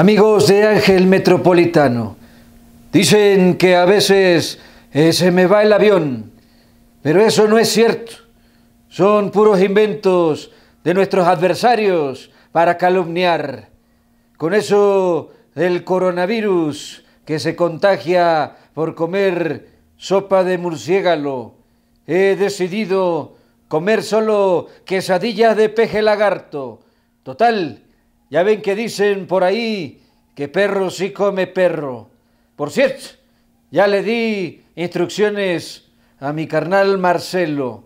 Amigos de Ángel Metropolitano, dicen que a veces eh, se me va el avión, pero eso no es cierto. Son puros inventos de nuestros adversarios para calumniar. Con eso del coronavirus que se contagia por comer sopa de murciélago, he decidido comer solo quesadillas de peje lagarto. Total, ya ven que dicen por ahí que perro sí come perro. Por cierto, ya le di instrucciones a mi carnal Marcelo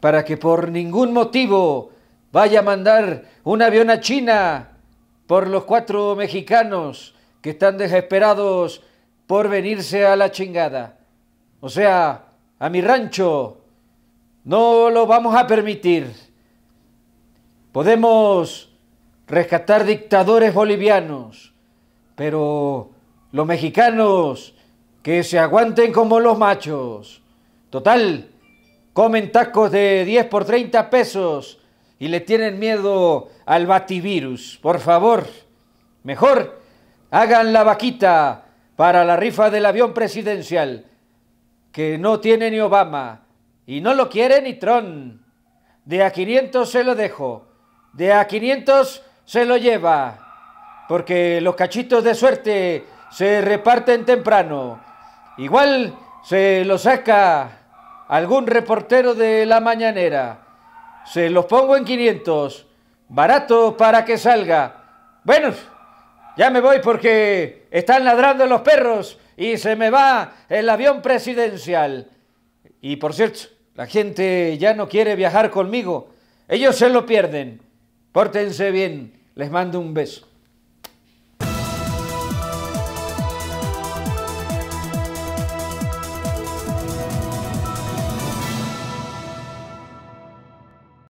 para que por ningún motivo vaya a mandar un avión a China por los cuatro mexicanos que están desesperados por venirse a la chingada. O sea, a mi rancho no lo vamos a permitir. Podemos rescatar dictadores bolivianos, pero los mexicanos que se aguanten como los machos. Total, comen tacos de 10 por 30 pesos y le tienen miedo al bativirus. Por favor, mejor hagan la vaquita para la rifa del avión presidencial, que no tiene ni Obama y no lo quiere ni Tron. De a 500 se lo dejo. De a 500 se lo lleva, porque los cachitos de suerte se reparten temprano. Igual se lo saca algún reportero de la mañanera. Se los pongo en 500, barato para que salga. Bueno, ya me voy porque están ladrando los perros y se me va el avión presidencial. Y por cierto, la gente ya no quiere viajar conmigo. Ellos se lo pierden. Pórtense bien. Les mando un beso.